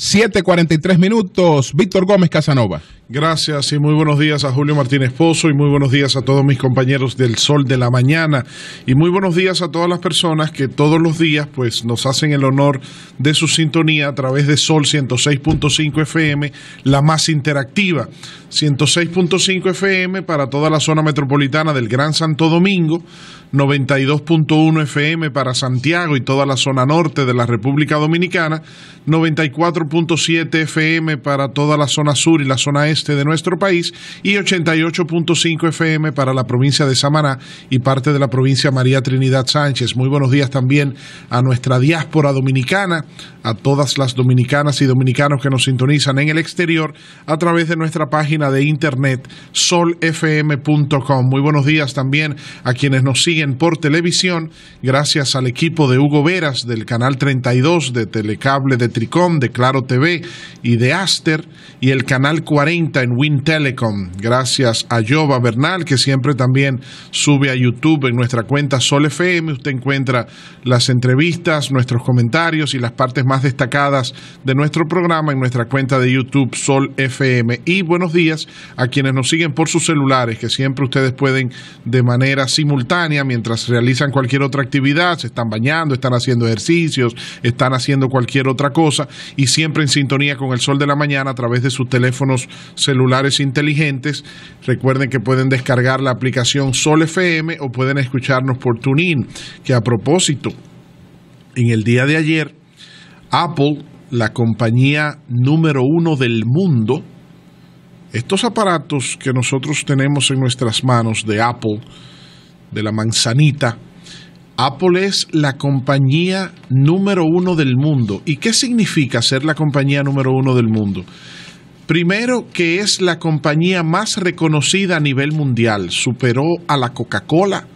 7:43 minutos. Víctor Gómez Casanova. Gracias y muy buenos días a Julio Martínez Pozo y muy buenos días a todos mis compañeros del Sol de la Mañana y muy buenos días a todas las personas que todos los días pues nos hacen el honor de su sintonía a través de Sol 106.5 FM, la más interactiva. 106.5 FM para toda la zona metropolitana del Gran Santo Domingo, 92.1 FM para Santiago y toda la zona norte de la República Dominicana, 94.7 FM para toda la zona sur y la zona este este de nuestro país y 88.5 FM para la provincia de Samaná y parte de la provincia María Trinidad Sánchez. Muy buenos días también a nuestra diáspora dominicana, a todas las dominicanas y dominicanos que nos sintonizan en el exterior a través de nuestra página de internet solfm.com. Muy buenos días también a quienes nos siguen por televisión, gracias al equipo de Hugo Veras del canal 32 de Telecable de Tricom, de Claro TV y de Aster y el canal 40 en Win Telecom. Gracias a Jova Bernal, que siempre también sube a YouTube en nuestra cuenta Sol FM. Usted encuentra las entrevistas, nuestros comentarios y las partes más destacadas de nuestro programa en nuestra cuenta de YouTube Sol FM. Y buenos días a quienes nos siguen por sus celulares, que siempre ustedes pueden de manera simultánea, mientras realizan cualquier otra actividad, se están bañando, están haciendo ejercicios, están haciendo cualquier otra cosa y siempre en sintonía con el Sol de la Mañana a través de sus teléfonos celulares inteligentes. Recuerden que pueden descargar la aplicación Sol FM o pueden escucharnos por TuneIn, que a propósito, en el día de ayer, Apple, la compañía número uno del mundo, estos aparatos que nosotros tenemos en nuestras manos de Apple, de la manzanita, Apple es la compañía número uno del mundo. ¿Y qué significa ser la compañía número uno del mundo? Primero, que es la compañía más reconocida a nivel mundial. Superó a la Coca-Cola,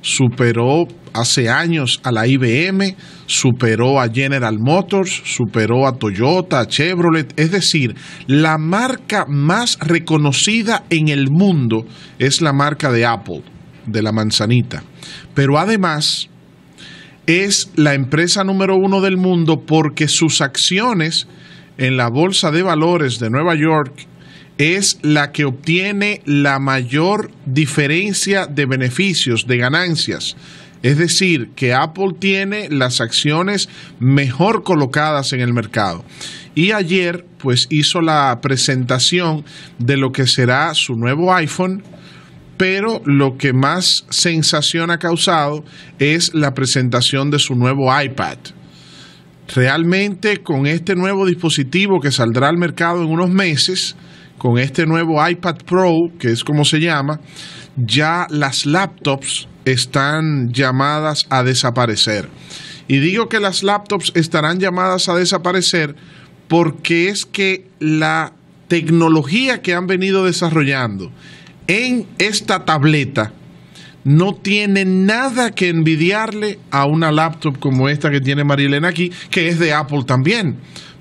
superó hace años a la IBM, superó a General Motors, superó a Toyota, a Chevrolet, es decir, la marca más reconocida en el mundo es la marca de Apple, de la manzanita. Pero además es la empresa número uno del mundo porque sus acciones en la Bolsa de Valores de Nueva York es la que obtiene la mayor diferencia de beneficios, de ganancias. Es decir, que Apple tiene las acciones mejor colocadas en el mercado. Y ayer, pues hizo la presentación de lo que será su nuevo iPhone, pero lo que más sensación ha causado es la presentación de su nuevo iPad realmente con este nuevo dispositivo que saldrá al mercado en unos meses, con este nuevo iPad Pro, que es como se llama, ya las laptops están llamadas a desaparecer. Y digo que las laptops estarán llamadas a desaparecer porque es que la tecnología que han venido desarrollando en esta tableta no tiene nada que envidiarle a una laptop como esta que tiene Marilena aquí, que es de Apple también.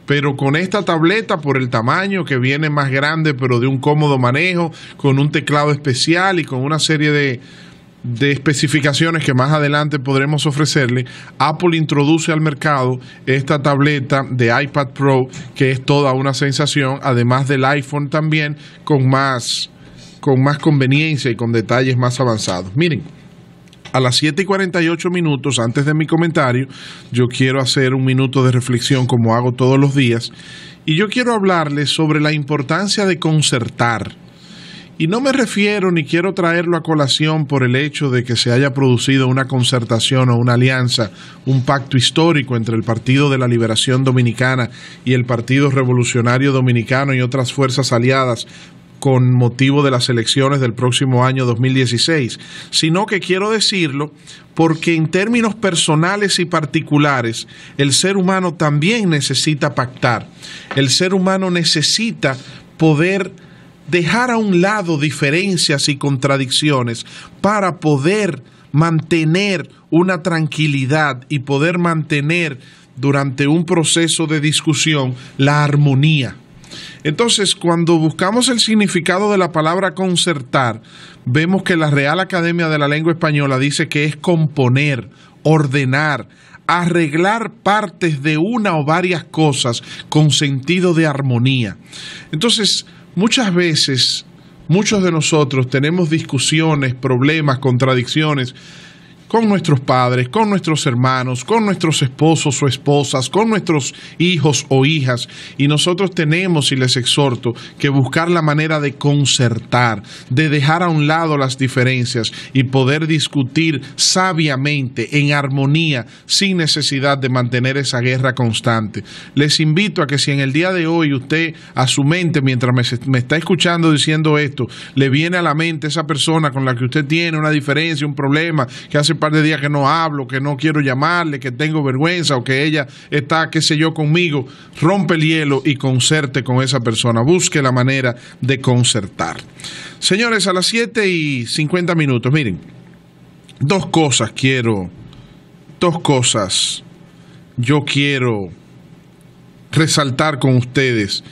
Pero con esta tableta, por el tamaño que viene más grande, pero de un cómodo manejo, con un teclado especial y con una serie de, de especificaciones que más adelante podremos ofrecerle, Apple introduce al mercado esta tableta de iPad Pro, que es toda una sensación, además del iPhone también, con más con más conveniencia y con detalles más avanzados. Miren, a las 7 y 48 minutos, antes de mi comentario, yo quiero hacer un minuto de reflexión como hago todos los días. Y yo quiero hablarles sobre la importancia de concertar. Y no me refiero ni quiero traerlo a colación por el hecho de que se haya producido una concertación o una alianza, un pacto histórico entre el Partido de la Liberación Dominicana y el Partido Revolucionario Dominicano y otras fuerzas aliadas con motivo de las elecciones del próximo año 2016, sino que quiero decirlo porque en términos personales y particulares, el ser humano también necesita pactar, el ser humano necesita poder dejar a un lado diferencias y contradicciones para poder mantener una tranquilidad y poder mantener durante un proceso de discusión la armonía. Entonces, cuando buscamos el significado de la palabra concertar, vemos que la Real Academia de la Lengua Española dice que es componer, ordenar, arreglar partes de una o varias cosas con sentido de armonía. Entonces, muchas veces, muchos de nosotros tenemos discusiones, problemas, contradicciones con nuestros padres, con nuestros hermanos, con nuestros esposos o esposas, con nuestros hijos o hijas. Y nosotros tenemos, y les exhorto, que buscar la manera de concertar, de dejar a un lado las diferencias y poder discutir sabiamente, en armonía, sin necesidad de mantener esa guerra constante. Les invito a que si en el día de hoy usted a su mente, mientras me, está escuchando diciendo esto, le viene a la mente esa persona con la que usted tiene una diferencia, un problema que hace par de días que no hablo, que no quiero llamarle, que tengo vergüenza o que ella está, qué sé yo, conmigo, rompe el hielo y concerte con esa persona. Busque la manera de concertar. Señores, a las 7 y 50 minutos, miren, dos cosas quiero, dos cosas yo quiero resaltar con ustedes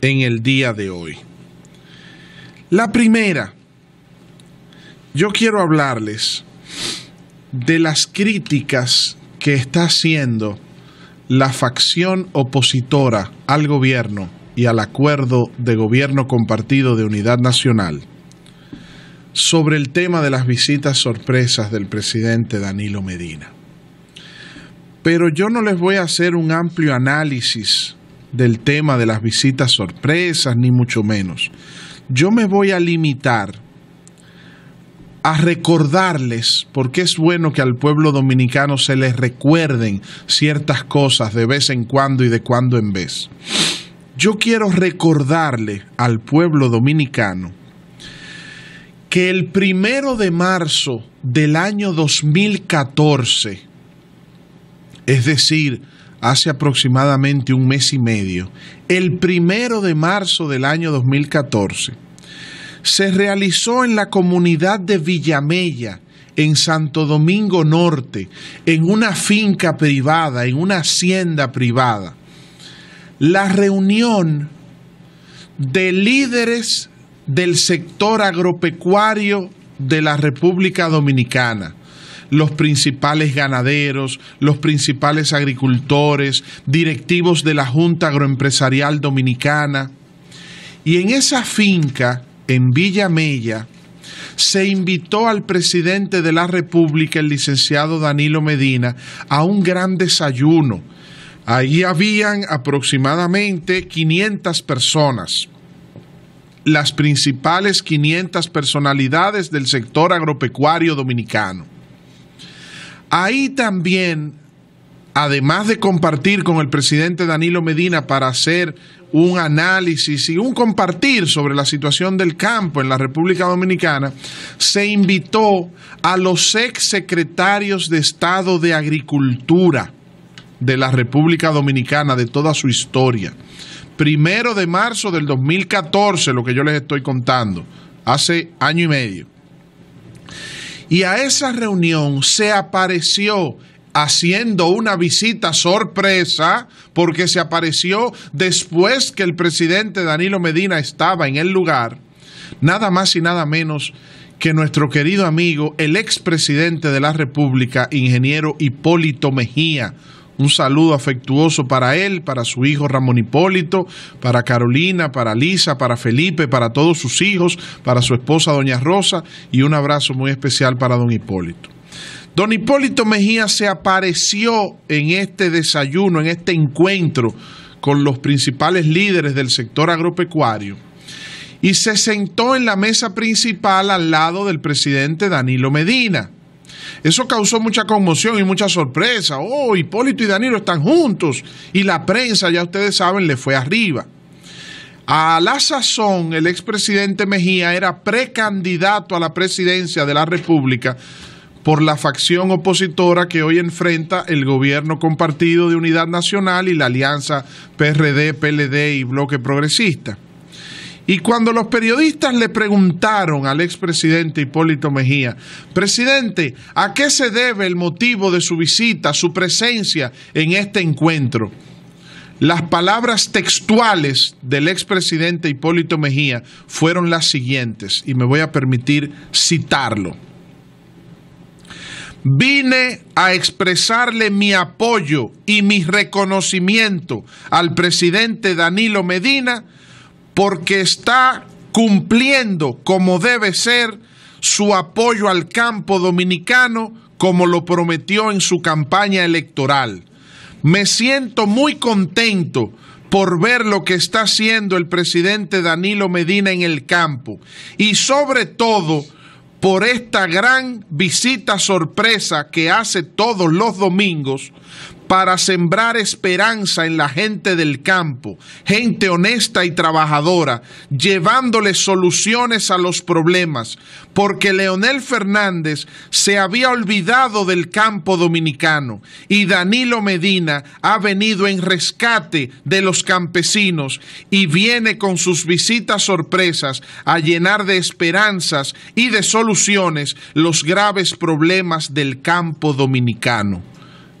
en el día de hoy. La primera, yo quiero hablarles de las críticas que está haciendo la facción opositora al gobierno y al acuerdo de gobierno compartido de unidad nacional sobre el tema de las visitas sorpresas del presidente Danilo Medina. Pero yo no les voy a hacer un amplio análisis del tema de las visitas sorpresas, ni mucho menos. Yo me voy a limitar a recordarles, porque es bueno que al pueblo dominicano se les recuerden ciertas cosas de vez en cuando y de cuando en vez. Yo quiero recordarle al pueblo dominicano que el primero de marzo del año 2014, es decir, hace aproximadamente un mes y medio, el primero de marzo del año 2014, se realizó en la comunidad de Villamella, en Santo Domingo Norte, en una finca privada, en una hacienda privada. La reunión de líderes del sector agropecuario de la República Dominicana, los principales ganaderos, los principales agricultores, directivos de la Junta Agroempresarial Dominicana. Y en esa finca en Villa Mella, se invitó al presidente de la República, el licenciado Danilo Medina, a un gran desayuno. Ahí habían aproximadamente 500 personas las principales 500 personalidades del sector agropecuario dominicano. Ahí también, además de compartir con el presidente Danilo Medina para hacer un análisis y un compartir sobre la situación del campo en la República Dominicana, se invitó a los ex secretarios de Estado de Agricultura de la República Dominicana, de toda su historia. Primero de marzo del 2014, lo que yo les estoy contando, hace año y medio. Y a esa reunión se apareció haciendo una visita sorpresa porque se apareció después que el presidente Danilo Medina estaba en el lugar, nada más y nada menos que nuestro querido amigo, el expresidente de la República, ingeniero Hipólito Mejía. Un saludo afectuoso para él, para su hijo Ramón Hipólito, para Carolina, para Lisa, para Felipe, para todos sus hijos, para su esposa Doña Rosa y un abrazo muy especial para don Hipólito. Don Hipólito Mejía se apareció en este desayuno, en este encuentro con los principales líderes del sector agropecuario y se sentó en la mesa principal al lado del presidente Danilo Medina. Eso causó mucha conmoción y mucha sorpresa. Oh, Hipólito y Danilo están juntos y la prensa, ya ustedes saben, le fue arriba. A la sazón, el expresidente Mejía era precandidato a la presidencia de la República por la facción opositora que hoy enfrenta el gobierno compartido de Unidad Nacional y la alianza PRD, PLD y Bloque Progresista. Y cuando los periodistas le preguntaron al expresidente Hipólito Mejía, presidente, ¿a qué se debe el motivo de su visita, su presencia en este encuentro? Las palabras textuales del expresidente Hipólito Mejía fueron las siguientes, y me voy a permitir citarlo. Vine a expresarle mi apoyo y mi reconocimiento al presidente Danilo Medina porque está cumpliendo como debe ser su apoyo al campo dominicano como lo prometió en su campaña electoral. Me siento muy contento por ver lo que está haciendo el presidente Danilo Medina en el campo y sobre todo por esta gran visita sorpresa que hace todos los domingos para sembrar esperanza en la gente del campo, gente honesta y trabajadora, llevándole soluciones a los problemas, porque Leonel Fernández se había olvidado del campo dominicano y Danilo Medina ha venido en rescate de los campesinos y viene con sus visitas sorpresas a llenar de esperanzas y de soluciones los graves problemas del campo dominicano.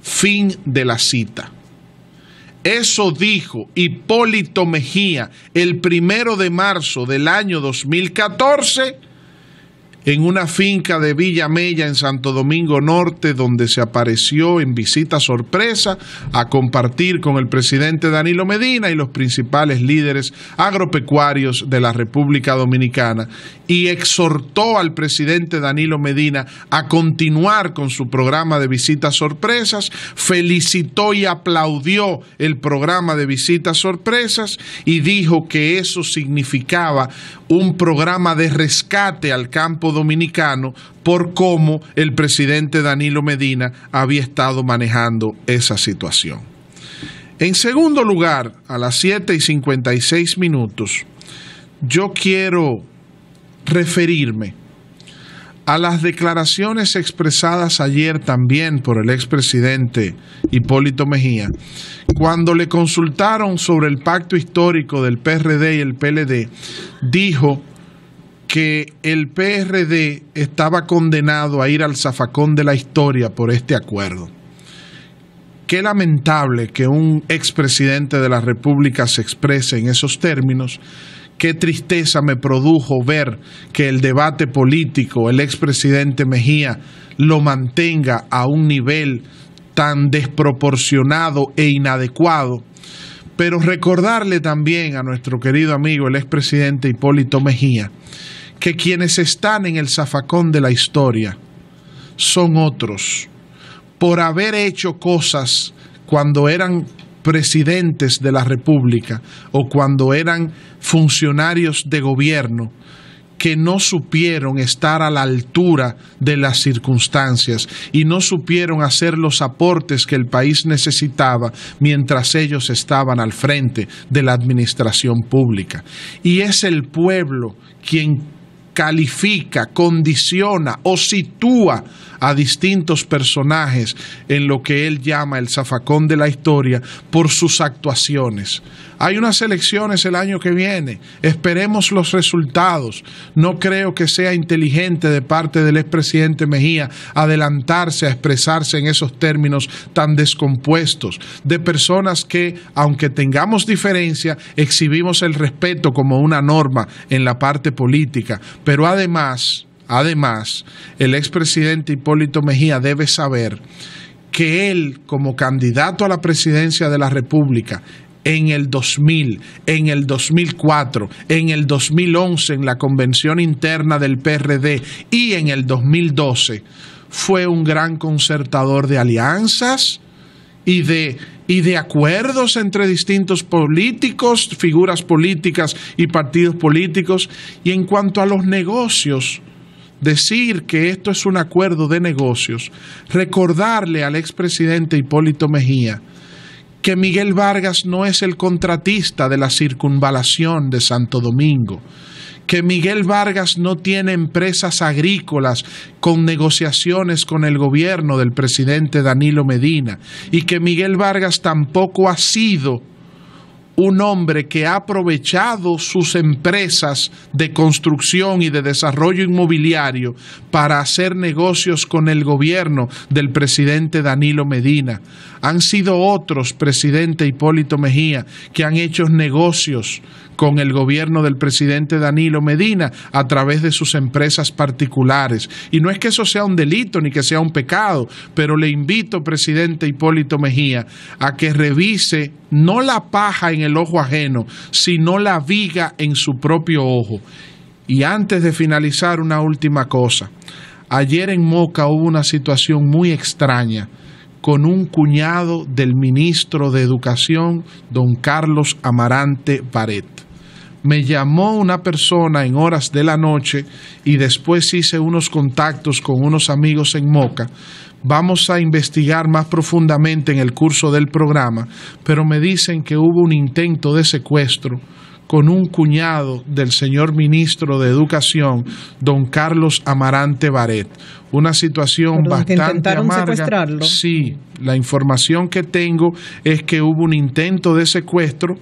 Fin de la cita. Eso dijo Hipólito Mejía el primero de marzo del año 2014 en una finca de Villa Mella en Santo Domingo Norte, donde se apareció en visita sorpresa a compartir con el presidente Danilo Medina y los principales líderes agropecuarios de la República Dominicana, y exhortó al presidente Danilo Medina a continuar con su programa de visitas sorpresas, felicitó y aplaudió el programa de visitas sorpresas y dijo que eso significaba un programa de rescate al campo dominicano por cómo el presidente Danilo Medina había estado manejando esa situación. En segundo lugar, a las 7 y 56 minutos, yo quiero referirme a las declaraciones expresadas ayer también por el expresidente Hipólito Mejía, cuando le consultaron sobre el pacto histórico del PRD y el PLD, dijo que el PRD estaba condenado a ir al zafacón de la historia por este acuerdo. Qué lamentable que un expresidente de la República se exprese en esos términos. Qué tristeza me produjo ver que el debate político, el expresidente Mejía, lo mantenga a un nivel tan desproporcionado e inadecuado. Pero recordarle también a nuestro querido amigo, el expresidente Hipólito Mejía, que quienes están en el zafacón de la historia son otros, por haber hecho cosas cuando eran presidentes de la República o cuando eran funcionarios de gobierno que no supieron estar a la altura de las circunstancias y no supieron hacer los aportes que el país necesitaba mientras ellos estaban al frente de la administración pública. Y es el pueblo quien califica, condiciona o sitúa a distintos personajes en lo que él llama el zafacón de la historia por sus actuaciones. Hay unas elecciones el año que viene, esperemos los resultados. No creo que sea inteligente de parte del expresidente Mejía adelantarse a expresarse en esos términos tan descompuestos de personas que, aunque tengamos diferencia, exhibimos el respeto como una norma en la parte política, pero además Además, el expresidente Hipólito Mejía debe saber que él, como candidato a la presidencia de la República, en el 2000, en el 2004, en el 2011 en la convención interna del PRD y en el 2012 fue un gran concertador de alianzas y de, y de acuerdos entre distintos políticos, figuras políticas y partidos políticos. Y en cuanto a los negocios, decir que esto es un acuerdo de negocios, recordarle al expresidente Hipólito Mejía que Miguel Vargas no es el contratista de la circunvalación de Santo Domingo, que Miguel Vargas no tiene empresas agrícolas con negociaciones con el gobierno del presidente Danilo Medina y que Miguel Vargas tampoco ha sido un hombre que ha aprovechado sus empresas de construcción y de desarrollo inmobiliario para hacer negocios con el gobierno del presidente Danilo Medina. Han sido otros, presidente Hipólito Mejía, que han hecho negocios con el gobierno del presidente Danilo Medina a través de sus empresas particulares. Y no es que eso sea un delito ni que sea un pecado, pero le invito, presidente Hipólito Mejía, a que revise no la paja en el ojo ajeno, sino la viga en su propio ojo. Y antes de finalizar, una última cosa. Ayer en Moca hubo una situación muy extraña con un cuñado del ministro de Educación, don Carlos Amarante Baret me llamó una persona en horas de la noche y después hice unos contactos con unos amigos en Moca. Vamos a investigar más profundamente en el curso del programa, pero me dicen que hubo un intento de secuestro con un cuñado del señor ministro de Educación, don Carlos Amarante Baret. Una situación bastante que intentaron Secuestrarlo. Sí, la información que tengo es que hubo un intento de secuestro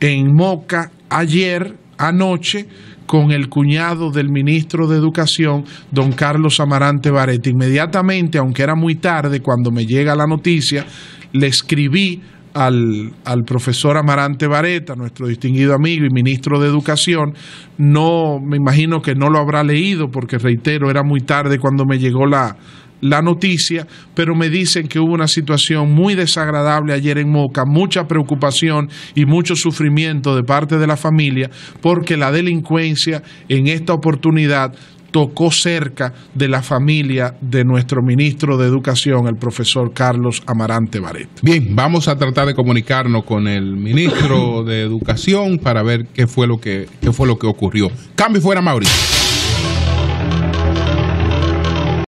en Moca ayer, anoche, con el cuñado del ministro de Educación, don Carlos Amarante bareta Inmediatamente, aunque era muy tarde cuando me llega la noticia, le escribí al, al, profesor Amarante Vareta, nuestro distinguido amigo y ministro de Educación. No, me imagino que no lo habrá leído porque, reitero, era muy tarde cuando me llegó la, la noticia, pero me dicen que hubo una situación muy desagradable ayer en Moca, mucha preocupación y mucho sufrimiento de parte de la familia, porque la delincuencia en esta oportunidad tocó cerca de la familia de nuestro ministro de Educación, el profesor Carlos Amarante Baret. Bien, vamos a tratar de comunicarnos con el ministro de Educación para ver qué fue lo que, qué fue lo que ocurrió. Cambio fuera, Mauricio.